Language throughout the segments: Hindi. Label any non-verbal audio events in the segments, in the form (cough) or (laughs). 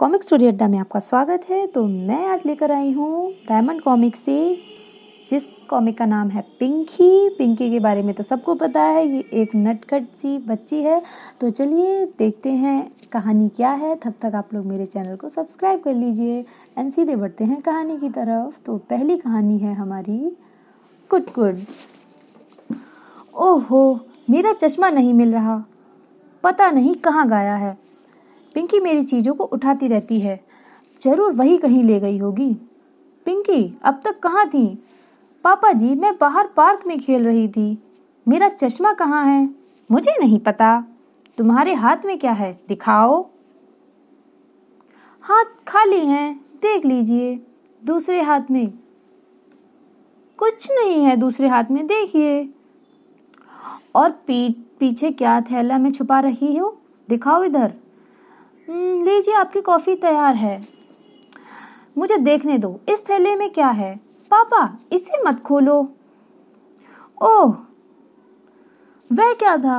कॉमिक स्टोरी अड्डा में आपका स्वागत है तो मैं आज लेकर आई हूँ डायमंड कॉमिक से जिस कॉमिक का नाम है पिंकी पिंकी के बारे में तो सबको पता है ये एक नटखट सी बच्ची है तो चलिए देखते हैं कहानी क्या है तब तक आप लोग मेरे चैनल को सब्सक्राइब कर लीजिए एंड सीधे बढ़ते हैं कहानी की तरफ तो पहली कहानी है हमारी कुट कुट ओहो मेरा चश्मा नहीं मिल रहा पता नहीं कहाँ गाया है पिंकी मेरी चीज़ों को उठाती रहती है जरूर वही कहीं ले गई होगी पिंकी अब तक कहाँ थी पापा जी मैं बाहर पार्क में खेल रही थी मेरा चश्मा कहाँ है मुझे नहीं पता तुम्हारे हाथ में क्या है दिखाओ हाथ खाली हैं देख लीजिए दूसरे हाथ में कुछ नहीं है दूसरे हाथ में देखिए और पीठ पीछे क्या थैला में छुपा रही हो दिखाओ इधर हम्म, लीजिए आपकी कॉफ़ी तैयार है मुझे देखने दो इस थैले में क्या है पापा इसे मत खोलो ओह वह क्या था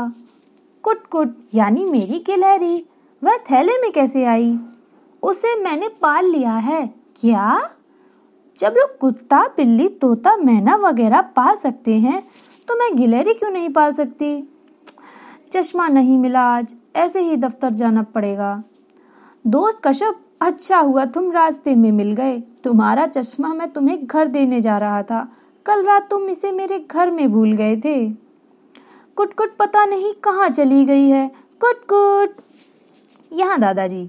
कुट कुट यानी मेरी गिलहरी वह थैले में कैसे आई उसे मैंने पाल लिया है क्या जब लोग कुत्ता बिल्ली तोता मैना वगैरह पाल सकते हैं तो मैं गिलहरी क्यों नहीं पाल सकती चश्मा नहीं मिला आज ऐसे ही दफ्तर जाना पड़ेगा दोस्त कश्यप अच्छा हुआ तुम रास्ते में मिल गए तुम्हारा चश्मा मैं तुम्हें घर देने जा रहा था कल रात तुम इसे मेरे घर में भूल गए थे कुटकुट कुट पता नहीं कहाँ चली गई है कुटकुट कुट यहाँ दादाजी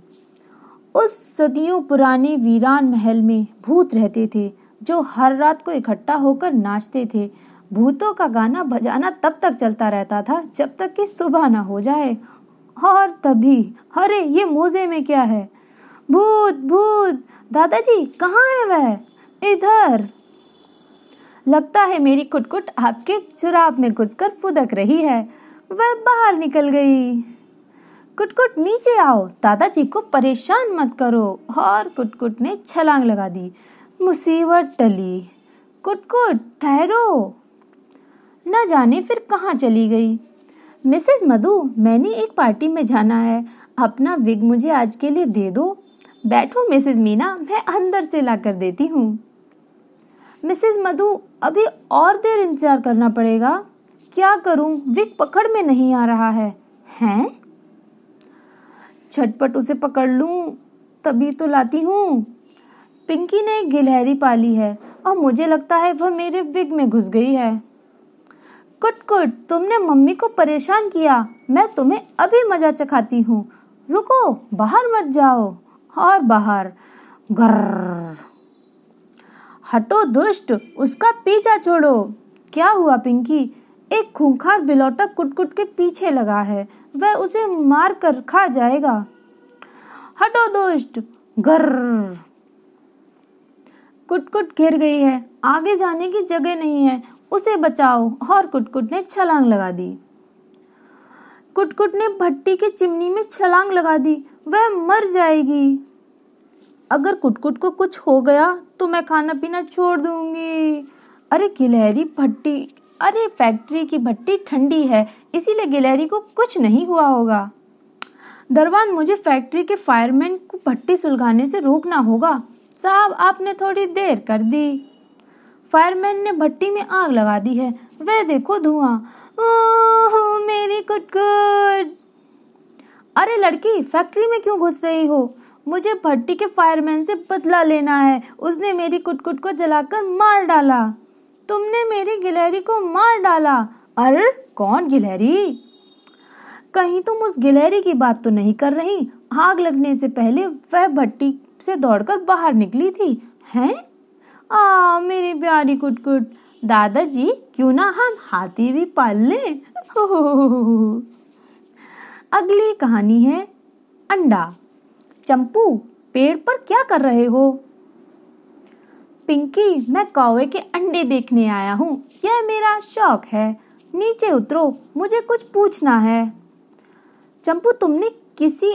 उस सदियों पुराने वीरान महल में भूत रहते थे जो हर रात को इकट्ठा होकर नाचते थे भूतों का गाना बजाना तब तक चलता रहता था जब तक कि सुबह ना हो जाए और तभी अरे ये मोजे में क्या है भूत भूत दादाजी कहाँ है वह इधर लगता है मेरी कुटकुट आपके चुराब में घुसकर फुदक रही है वह बाहर निकल गई कुटकुट नीचे आओ दादाजी को परेशान मत करो और कुटकुट ने छलांग लगा दी मुसीबत टली कुटकुट ठहरो न जाने फिर कहाँ चली गई मिसेस मधु मैंने एक पार्टी में जाना है अपना विग मुझे आज के लिए दे दो बैठो मिसेस मीना मैं अंदर से ला कर देती हूँ मिसेस मधु अभी और देर इंतजार करना पड़ेगा क्या करूँ विग पकड़ में नहीं आ रहा है हैं झटपट उसे पकड़ लूँ तभी तो लाती हूँ पिंकी ने गिलहरी पाली है और मुझे लगता है वह मेरे विग में घुस गई है कुट कुट तुमने मम्मी को परेशान किया मैं तुम्हें अभी मजा चखाती हूँ रुको बाहर मत जाओ और बाहर घर हटो दुष्ट उसका पीछा छोड़ो क्या हुआ पिंकी एक खूंखार बिलौटा कुटकुट के पीछे लगा है वह उसे मार कर खा जाएगा हटो दुष्ट घर कुटकुट घिर गई है आगे जाने की जगह नहीं है उसे बचाओ और कुटकुट ने छलांग लगा दी कुटकुट ने भट्टी की चिमनी में छलांग लगा दी वह मर जाएगी अगर कुटकुट को कुछ हो गया तो मैं खाना पीना छोड़ दूंगी अरे गिलहरी भट्टी अरे फैक्ट्री की भट्टी ठंडी है इसीलिए गिलहरी को कुछ नहीं हुआ होगा दरवान मुझे फैक्ट्री के फायरमैन को भट्टी सुलगाने से रोकना होगा साहब आपने थोड़ी देर कर दी फायरमैन ने भट्टी में आग लगा दी है वह देखो धुआं ओह मेरी कुटकुट अरे लड़की फैक्ट्री में क्यों घुस रही हो मुझे भट्टी के फायरमैन से बदला लेना है उसने मेरी कुटकुट को जलाकर मार डाला तुमने मेरी गिलहरी को मार डाला अरे कौन गिलहरी कहीं तुम उस गिलहरी की बात तो नहीं कर रही आग लगने से पहले वह भट्टी से दौड़कर बाहर निकली थी हैं आ मेरी प्यारी कुटकुट दादाजी क्यों ना हम हाथी भी पाल लें अगली कहानी है अंडा चंपू पेड़ पर क्या कर रहे हो पिंकी मैं कौवे के अंडे देखने आया हूँ यह मेरा शौक है नीचे उतरो मुझे कुछ पूछना है चंपू तुमने किसी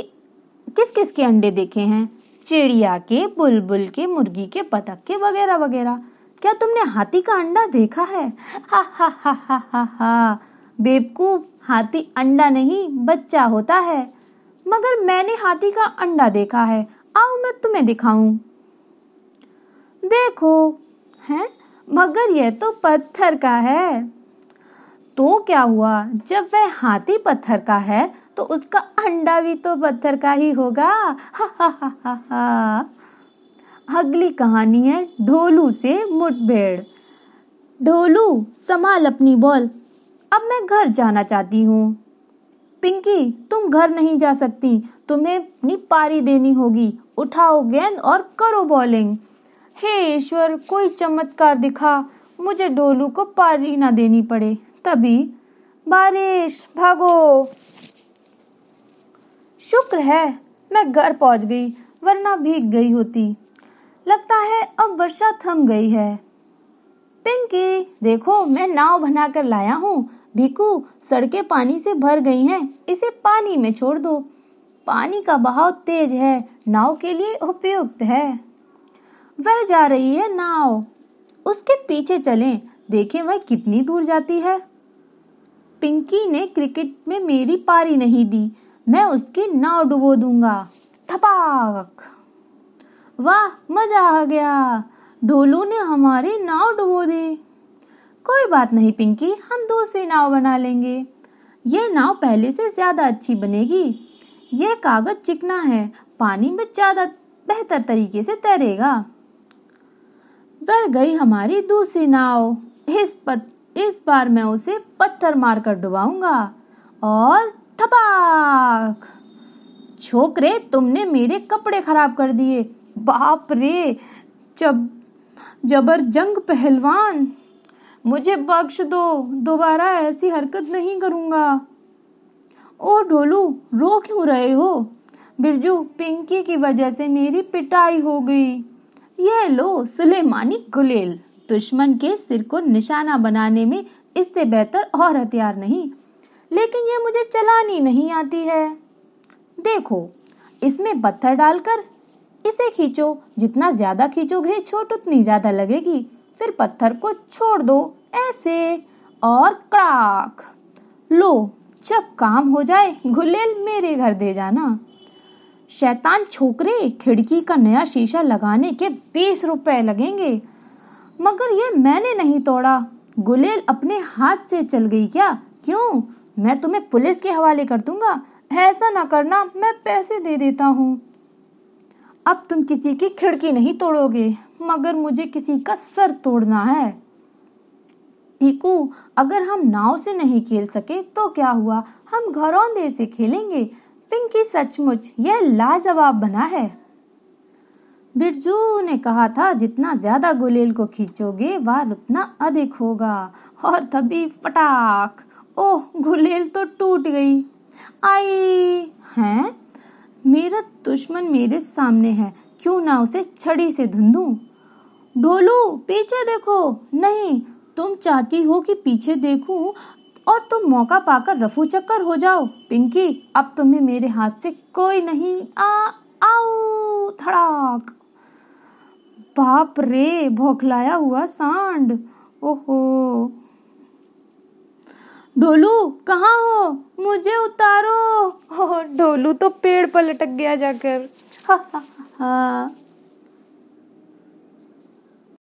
किस किस के अंडे देखे हैं चिड़िया के बुलबुल के मुर्गी के बतख के वगैरह वगैरह क्या तुमने हाथी का अंडा देखा है हा हा हा हा हा हा बेवकूफ हाथी अंडा नहीं बच्चा होता है मगर मैंने हाथी का अंडा देखा है आओ मैं तुम्हें दिखाऊं देखो है मगर यह तो पत्थर का है तो क्या हुआ जब वह हाथी पत्थर का है तो उसका अंडा भी तो पत्थर का ही होगा हा हा हा अगली कहानी है ढोलू से मुठभेड़ ढोलू संभाल अपनी बॉल अब मैं घर जाना चाहती हूँ पिंकी तुम घर नहीं जा सकती तुम्हें अपनी पारी देनी होगी उठाओ गेंद और करो बॉलिंग हे ईश्वर कोई चमत्कार दिखा मुझे डोलू को पारी ना देनी पड़े तभी बारिश भागो शुक्र है मैं घर पहुंच गई वरना भीग गई होती लगता है अब वर्षा थम गई है पिंकी देखो मैं नाव बनाकर लाया हूँ भिकू सड़कें पानी से भर गई हैं इसे पानी में छोड़ दो पानी का बहाव तेज है नाव के लिए उपयुक्त है वह जा रही है नाव उसके पीछे चलें देखें वह कितनी दूर जाती है पिंकी ने क्रिकेट में मेरी पारी नहीं दी मैं उसकी नाव डुबो दूंगा थपाक वाह मजा आ गया ढोलू ने हमारी नाव डुबो दी कोई बात नहीं पिंकी हम दूसरी नाव बना लेंगे ये नाव पहले से ज़्यादा अच्छी बनेगी ये कागज़ चिकना है पानी में ज़्यादा बेहतर तरीके से तैरेगा वह गई हमारी दूसरी नाव इस पत, इस बार मैं उसे पत्थर मारकर डुबाऊंगा और थपाक छोकरे तुमने मेरे कपड़े खराब कर दिए बाप रे जब जबर जंग पहलवान मुझे बख्श दो दोबारा ऐसी हरकत नहीं करूँगा ओ ढोलू रो क्यों रहे हो बिरजू पिंकी की वजह से मेरी पिटाई हो गई ये लो सुलेमानी गुलेल दुश्मन के सिर को निशाना बनाने में इससे बेहतर और हथियार नहीं लेकिन यह मुझे चलानी नहीं आती है देखो इसमें पत्थर डालकर इसे खींचो जितना ज्यादा खींचोगे छोट उतनी ज्यादा लगेगी फिर पत्थर को छोड़ दो ऐसे और कड़ाक लो जब काम हो जाए गुलेल मेरे घर दे जाना शैतान छोकरे खिड़की का नया शीशा लगाने के बीस रुपए लगेंगे मगर ये मैंने नहीं तोड़ा गुलेल अपने हाथ से चल गई क्या क्यों मैं तुम्हें पुलिस के हवाले कर दूंगा ऐसा ना करना मैं पैसे दे देता हूँ अब तुम किसी की खिड़की नहीं तोड़ोगे मगर मुझे किसी का सर तोड़ना है पीकू अगर हम नाव से नहीं खेल सके तो क्या हुआ हम घरों दे से खेलेंगे पिंकी सचमुच यह लाजवाब बना है बिरजू ने कहा था जितना ज्यादा गुलेल को खींचोगे वार उतना अधिक होगा और तभी फटाक ओह गुलेल तो टूट गई आई हैं मेरा दुश्मन मेरे सामने है क्यों ना उसे छड़ी से धुंधू ढोलू पीछे देखो नहीं तुम चाहती हो कि पीछे देखूं और तुम मौका पाकर रफू चक्कर हो जाओ पिंकी अब तुम्हें मेरे हाथ से कोई नहीं आ आओ थड़ाक बाप रे भौखलाया हुआ सांड ओहो ढोलू कहाँ हो मुझे उतारो (laughs) ढोलू तो पेड़ पर लटक गया जाकर (laughs) हाँ हा हा